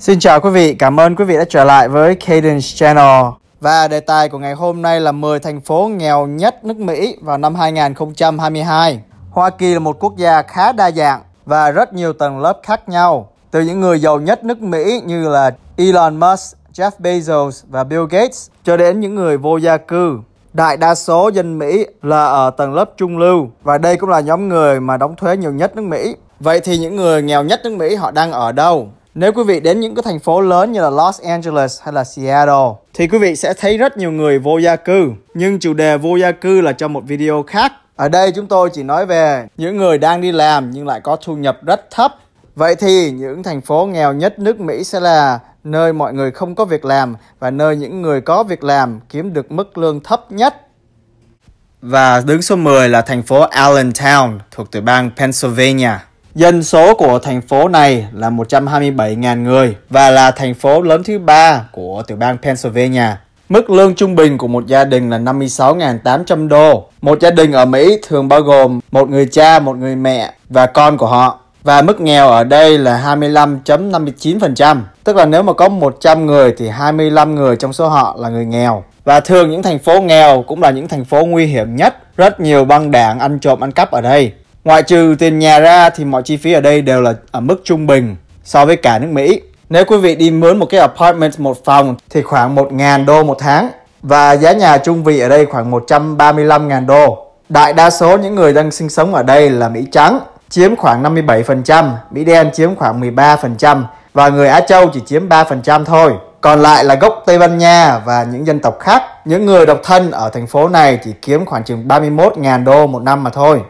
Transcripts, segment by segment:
Xin chào quý vị, cảm ơn quý vị đã trở lại với Cadence Channel. Và đề tài của ngày hôm nay là 10 thành phố nghèo nhất nước Mỹ vào năm 2022. Hoa Kỳ là một quốc gia khá đa dạng và rất nhiều tầng lớp khác nhau. Từ những người giàu nhất nước Mỹ như là Elon Musk, Jeff Bezos và Bill Gates cho đến những người vô gia cư. Đại đa số dân Mỹ là ở tầng lớp trung lưu và đây cũng là nhóm người mà đóng thuế nhiều nhất nước Mỹ. Vậy thì những người nghèo nhất nước Mỹ họ đang ở đâu? Nếu quý vị đến những cái thành phố lớn như là Los Angeles hay là Seattle thì quý vị sẽ thấy rất nhiều người vô gia cư. Nhưng chủ đề vô gia cư là cho một video khác. Ở đây chúng tôi chỉ nói về những người đang đi làm nhưng lại có thu nhập rất thấp. Vậy thì những thành phố nghèo nhất nước Mỹ sẽ là nơi mọi người không có việc làm và nơi những người có việc làm kiếm được mức lương thấp nhất. Và đứng số 10 là thành phố Allentown thuộc tiểu bang Pennsylvania. Dân số của thành phố này là 127.000 người và là thành phố lớn thứ ba của tiểu bang Pennsylvania. Mức lương trung bình của một gia đình là 56.800 đô. Một gia đình ở Mỹ thường bao gồm một người cha, một người mẹ và con của họ. Và mức nghèo ở đây là 25.59%, tức là nếu mà có 100 người thì 25 người trong số họ là người nghèo. Và thường những thành phố nghèo cũng là những thành phố nguy hiểm nhất, rất nhiều băng đảng ăn trộm ăn cắp ở đây. Ngoại trừ tiền nhà ra thì mọi chi phí ở đây đều là ở mức trung bình so với cả nước Mỹ. Nếu quý vị đi mướn một cái apartment một phòng thì khoảng 1.000 đô một tháng và giá nhà trung vị ở đây khoảng 135.000 đô. Đại đa số những người đang sinh sống ở đây là Mỹ trắng, chiếm khoảng 57%, Mỹ đen chiếm khoảng 13% và người Á Châu chỉ chiếm 3% thôi. Còn lại là gốc Tây Ban Nha và những dân tộc khác. Những người độc thân ở thành phố này chỉ kiếm khoảng chừng 31.000 đô một năm mà thôi.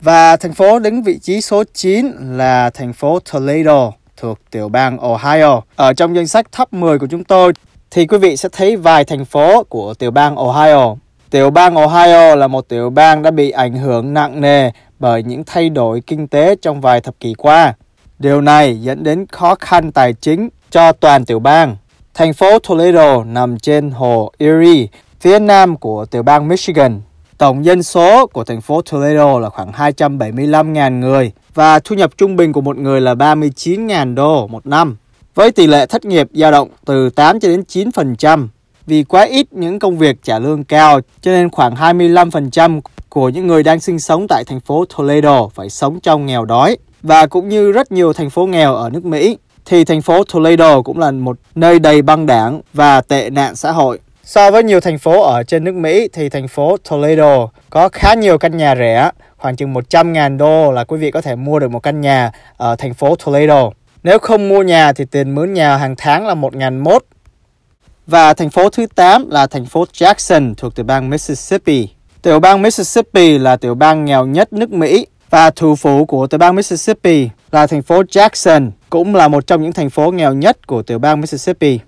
Và thành phố đứng vị trí số 9 là thành phố Toledo thuộc tiểu bang Ohio. Ở trong danh sách top 10 của chúng tôi thì quý vị sẽ thấy vài thành phố của tiểu bang Ohio. Tiểu bang Ohio là một tiểu bang đã bị ảnh hưởng nặng nề bởi những thay đổi kinh tế trong vài thập kỷ qua. Điều này dẫn đến khó khăn tài chính cho toàn tiểu bang. Thành phố Toledo nằm trên hồ Erie, phía nam của tiểu bang Michigan Tổng dân số của thành phố Toledo là khoảng 275.000 người và thu nhập trung bình của một người là 39.000 đô một năm. Với tỷ lệ thất nghiệp dao động từ 8 cho đến 9%, vì quá ít những công việc trả lương cao cho nên khoảng 25% của những người đang sinh sống tại thành phố Toledo phải sống trong nghèo đói và cũng như rất nhiều thành phố nghèo ở nước Mỹ thì thành phố Toledo cũng là một nơi đầy băng đảng và tệ nạn xã hội So với nhiều thành phố ở trên nước Mỹ thì thành phố Toledo có khá nhiều căn nhà rẻ, khoảng chừng 100.000 đô là quý vị có thể mua được một căn nhà ở thành phố Toledo. Nếu không mua nhà thì tiền mướn nhà hàng tháng là 1 mốt. và thành phố thứ 8 là thành phố Jackson thuộc tiểu bang Mississippi. Tiểu bang Mississippi là tiểu bang nghèo nhất nước Mỹ và thủ phủ của tiểu bang Mississippi là thành phố Jackson, cũng là một trong những thành phố nghèo nhất của tiểu bang Mississippi.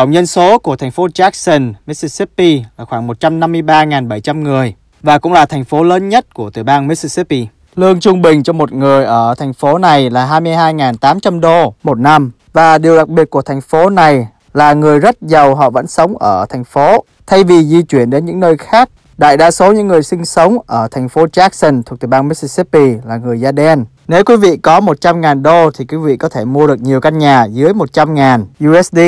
Tổng dân số của thành phố Jackson, Mississippi là khoảng 153.700 người và cũng là thành phố lớn nhất của tiểu bang Mississippi. Lương trung bình cho một người ở thành phố này là 22.800 đô một năm. Và điều đặc biệt của thành phố này là người rất giàu họ vẫn sống ở thành phố. Thay vì di chuyển đến những nơi khác, đại đa số những người sinh sống ở thành phố Jackson thuộc tiểu bang Mississippi là người da đen. Nếu quý vị có 100.000 đô thì quý vị có thể mua được nhiều căn nhà dưới 100.000 USD.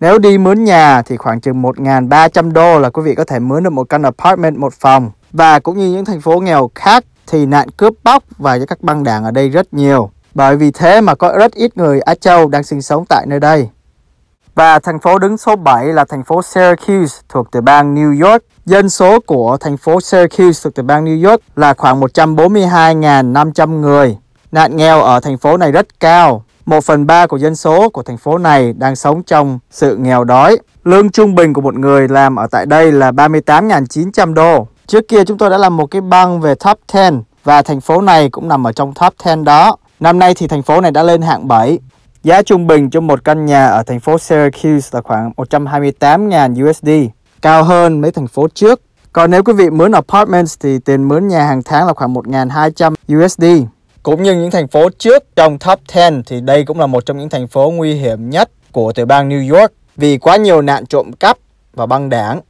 Nếu đi mướn nhà thì khoảng chừng 1.300 đô là quý vị có thể mướn được một căn apartment một phòng. Và cũng như những thành phố nghèo khác thì nạn cướp bóc và các băng đảng ở đây rất nhiều. Bởi vì thế mà có rất ít người Á Châu đang sinh sống tại nơi đây. Và thành phố đứng số 7 là thành phố Syracuse thuộc tiểu bang New York. Dân số của thành phố Syracuse thuộc tiểu bang New York là khoảng 142.500 người. Nạn nghèo ở thành phố này rất cao 1 phần 3 của dân số của thành phố này đang sống trong sự nghèo đói. Lương trung bình của một người làm ở tại đây là 38.900 đô. Trước kia chúng tôi đã làm một cái băng về top 10 và thành phố này cũng nằm ở trong top 10 đó. Năm nay thì thành phố này đã lên hạng 7. Giá trung bình cho một căn nhà ở thành phố Syracuse là khoảng 128.000 USD, cao hơn mấy thành phố trước. Còn nếu quý vị mướn apartments thì tiền mướn nhà hàng tháng là khoảng 1.200 USD. Cũng như những thành phố trước trong top 10 thì đây cũng là một trong những thành phố nguy hiểm nhất của tiểu bang New York vì quá nhiều nạn trộm cắp và băng đảng.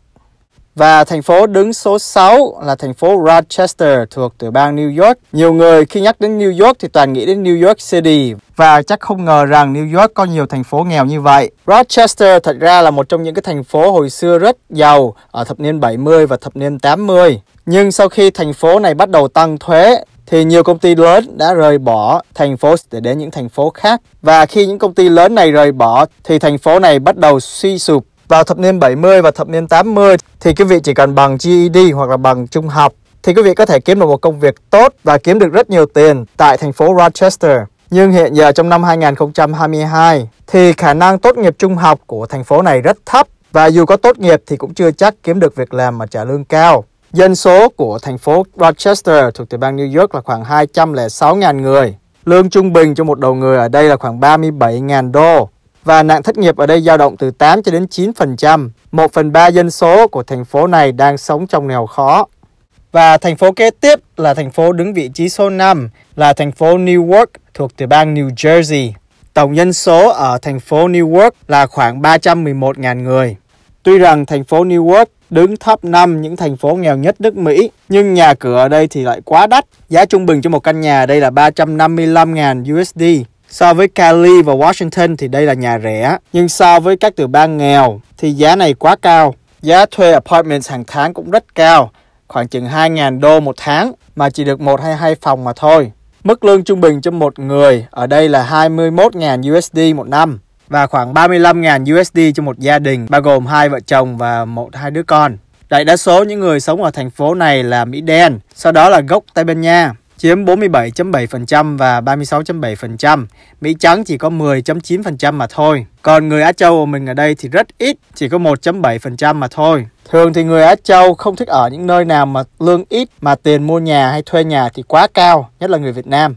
Và thành phố đứng số 6 là thành phố Rochester thuộc tiểu bang New York. Nhiều người khi nhắc đến New York thì toàn nghĩ đến New York City và chắc không ngờ rằng New York có nhiều thành phố nghèo như vậy. Rochester thật ra là một trong những cái thành phố hồi xưa rất giàu ở thập niên 70 và thập niên 80. Nhưng sau khi thành phố này bắt đầu tăng thuế thì nhiều công ty lớn đã rời bỏ thành phố để đến những thành phố khác. Và khi những công ty lớn này rời bỏ thì thành phố này bắt đầu suy sụp. Vào thập niên 70 và thập niên 80 thì quý vị chỉ cần bằng GED hoặc là bằng trung học thì quý vị có thể kiếm được một công việc tốt và kiếm được rất nhiều tiền tại thành phố Rochester. Nhưng hiện giờ trong năm 2022 thì khả năng tốt nghiệp trung học của thành phố này rất thấp và dù có tốt nghiệp thì cũng chưa chắc kiếm được việc làm mà trả lương cao. Dân số của thành phố Rochester thuộc tiểu bang New York là khoảng 206.000 người. Lương trung bình cho một đầu người ở đây là khoảng 37.000 đô và nạn thất nghiệp ở đây dao động từ 8 cho đến 9%. Một phần ba dân số của thành phố này đang sống trong nghèo khó. Và thành phố kế tiếp là thành phố đứng vị trí số 5 là thành phố Newark thuộc tiểu bang New Jersey. Tổng dân số ở thành phố Newark là khoảng 311.000 người. Tuy rằng thành phố Newark đứng top 5 những thành phố nghèo nhất nước Mỹ. Nhưng nhà cửa ở đây thì lại quá đắt. Giá trung bình cho một căn nhà ở đây là 355.000 USD. So với Cali và Washington thì đây là nhà rẻ, nhưng so với các tiểu bang nghèo thì giá này quá cao. Giá thuê apartment hàng tháng cũng rất cao, khoảng chừng 2.000 đô một tháng mà chỉ được 1 hay 2 phòng mà thôi. Mức lương trung bình cho một người ở đây là 21.000 USD một năm và khoảng 35.000 USD cho một gia đình bao gồm hai vợ chồng và một hai đứa con. Đại đa số những người sống ở thành phố này là Mỹ đen, sau đó là gốc Tây Ban Nha chiếm 47.7% và 36.7%, Mỹ trắng chỉ có 10.9% mà thôi. Còn người Á Châu của mình ở đây thì rất ít, chỉ có 1.7% mà thôi. Thường thì người Á Châu không thích ở những nơi nào mà lương ít mà tiền mua nhà hay thuê nhà thì quá cao, nhất là người Việt Nam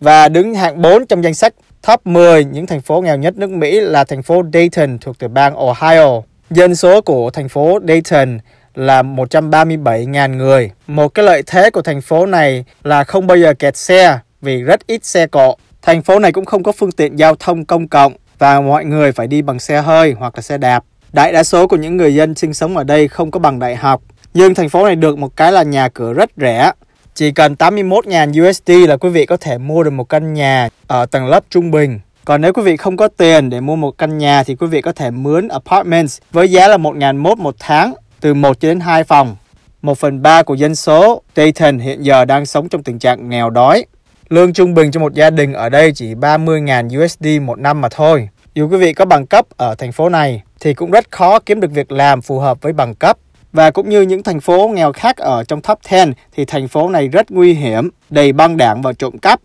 và đứng hạng 4 trong danh sách top 10 những thành phố nghèo nhất nước Mỹ là thành phố Dayton thuộc tiểu bang Ohio. Dân số của thành phố Dayton là 137.000 người. Một cái lợi thế của thành phố này là không bao giờ kẹt xe vì rất ít xe cộ. Thành phố này cũng không có phương tiện giao thông công cộng và mọi người phải đi bằng xe hơi hoặc là xe đạp. Đại đa số của những người dân sinh sống ở đây không có bằng đại học, nhưng thành phố này được một cái là nhà cửa rất rẻ chỉ cần 81.000 USD là quý vị có thể mua được một căn nhà ở tầng lớp trung bình. Còn nếu quý vị không có tiền để mua một căn nhà thì quý vị có thể mướn apartments với giá là 1.001 một tháng từ 1 cho đến 2 phòng. 1 phần 3 của dân số Dayton hiện giờ đang sống trong tình trạng nghèo đói. Lương trung bình cho một gia đình ở đây chỉ 30.000 USD một năm mà thôi. Dù quý vị có bằng cấp ở thành phố này thì cũng rất khó kiếm được việc làm phù hợp với bằng cấp. Và cũng như những thành phố nghèo khác ở trong top 10 thì thành phố này rất nguy hiểm, đầy băng đảng và trộm cắp.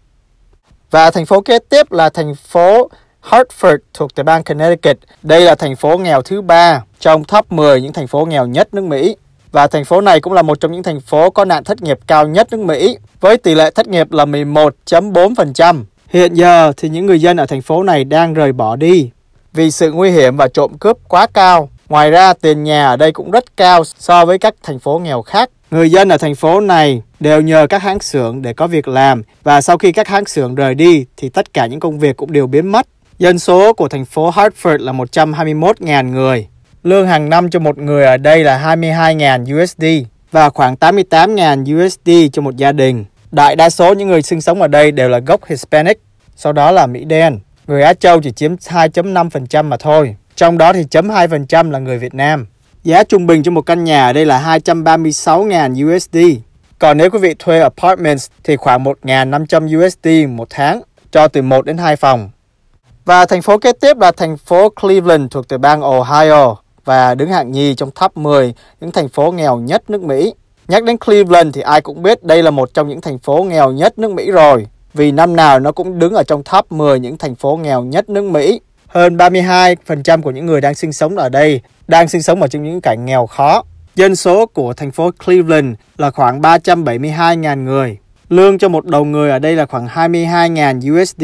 Và thành phố kế tiếp là thành phố Hartford thuộc tiểu bang Connecticut. Đây là thành phố nghèo thứ ba trong top 10 những thành phố nghèo nhất nước Mỹ. Và thành phố này cũng là một trong những thành phố có nạn thất nghiệp cao nhất nước Mỹ, với tỷ lệ thất nghiệp là 11.4%. Hiện giờ thì những người dân ở thành phố này đang rời bỏ đi vì sự nguy hiểm và trộm cướp quá cao. Ngoài ra, tiền nhà ở đây cũng rất cao so với các thành phố nghèo khác. Người dân ở thành phố này đều nhờ các hãng xưởng để có việc làm và sau khi các hãng xưởng rời đi thì tất cả những công việc cũng đều biến mất. Dân số của thành phố Hartford là 121.000 người. Lương hàng năm cho một người ở đây là 22.000 USD và khoảng 88.000 USD cho một gia đình. Đại đa số những người sinh sống ở đây đều là gốc Hispanic, sau đó là Mỹ đen. Người Á Châu chỉ chiếm 2.5% mà thôi. Trong đó thì chấm 2% là người Việt Nam. Giá trung bình cho một căn nhà ở đây là 236.000 USD. Còn nếu quý vị thuê apartments thì khoảng 1.500 USD một tháng cho từ 1 đến 2 phòng. Và thành phố kế tiếp là thành phố Cleveland thuộc từ bang Ohio và đứng hạng nhì trong top 10 những thành phố nghèo nhất nước Mỹ. Nhắc đến Cleveland thì ai cũng biết đây là một trong những thành phố nghèo nhất nước Mỹ rồi, vì năm nào nó cũng đứng ở trong top 10 những thành phố nghèo nhất nước Mỹ hơn 32% của những người đang sinh sống ở đây đang sinh sống ở trong những cảnh nghèo khó. Dân số của thành phố Cleveland là khoảng 372.000 người. Lương cho một đầu người ở đây là khoảng 22.000 USD.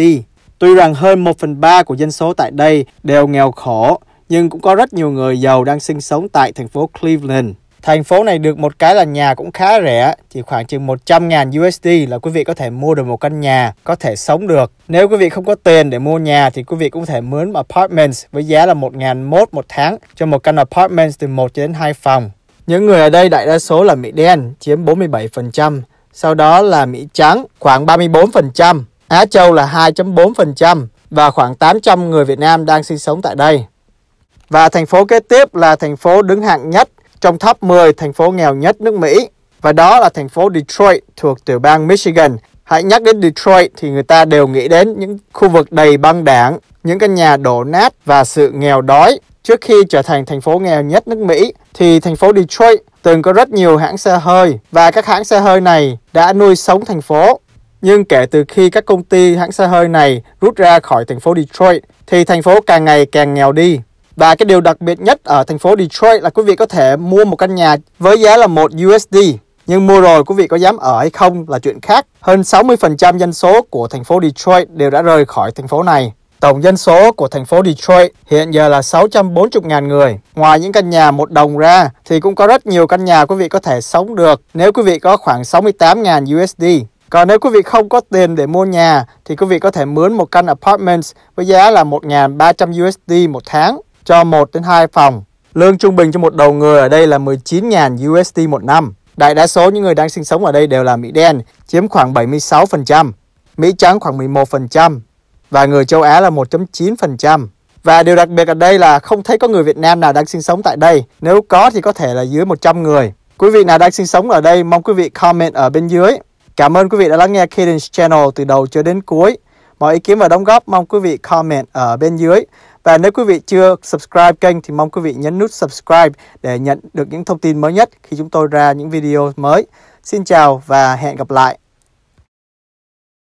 Tuy rằng hơn 1 phần 3 của dân số tại đây đều nghèo khổ, nhưng cũng có rất nhiều người giàu đang sinh sống tại thành phố Cleveland. Thành phố này được một cái là nhà cũng khá rẻ, chỉ khoảng chừng 100 ngàn USD là quý vị có thể mua được một căn nhà, có thể sống được. Nếu quý vị không có tiền để mua nhà thì quý vị cũng có thể mướn apartments với giá là 1 1 một tháng cho một căn apartment từ 1 đến 2 phòng. Những người ở đây đại đa số là Mỹ đen, chiếm 47%, sau đó là Mỹ trắng, khoảng 34%, Á Châu là 2.4% và khoảng 800 người Việt Nam đang sinh sống tại đây. Và thành phố kế tiếp là thành phố đứng hạng nhất trong top 10 thành phố nghèo nhất nước Mỹ. Và đó là thành phố Detroit thuộc tiểu bang Michigan. Hãy nhắc đến Detroit thì người ta đều nghĩ đến những khu vực đầy băng đảng, những căn nhà đổ nát và sự nghèo đói. Trước khi trở thành thành phố nghèo nhất nước Mỹ thì thành phố Detroit từng có rất nhiều hãng xe hơi và các hãng xe hơi này đã nuôi sống thành phố. Nhưng kể từ khi các công ty hãng xe hơi này rút ra khỏi thành phố Detroit thì thành phố càng ngày càng nghèo đi. Và cái điều đặc biệt nhất ở thành phố Detroit là quý vị có thể mua một căn nhà với giá là 1 USD. Nhưng mua rồi quý vị có dám ở hay không là chuyện khác. Hơn 60% dân số của thành phố Detroit đều đã rời khỏi thành phố này. Tổng dân số của thành phố Detroit hiện giờ là 640.000 người. Ngoài những căn nhà một đồng ra thì cũng có rất nhiều căn nhà quý vị có thể sống được nếu quý vị có khoảng 68.000 USD. Còn nếu quý vị không có tiền để mua nhà thì quý vị có thể mướn một căn apartments với giá là 1.300 USD một tháng cho 1 đến 2 phòng. Lương trung bình cho một đầu người ở đây là 19.000 USD một năm. Đại đa số những người đang sinh sống ở đây đều là Mỹ đen, chiếm khoảng 76%, Mỹ trắng khoảng 11% và người châu Á là 1.9%. Và điều đặc biệt ở đây là không thấy có người Việt Nam nào đang sinh sống tại đây. Nếu có thì có thể là dưới 100 người. Quý vị nào đang sinh sống ở đây, mong quý vị comment ở bên dưới. Cảm ơn quý vị đã lắng nghe Cadence Channel từ đầu cho đến cuối. Mọi ý kiến và đóng góp mong quý vị comment ở bên dưới. Và nếu quý vị chưa subscribe kênh thì mong quý vị nhấn nút subscribe để nhận được những thông tin mới nhất khi chúng tôi ra những video mới. Xin chào và hẹn gặp lại.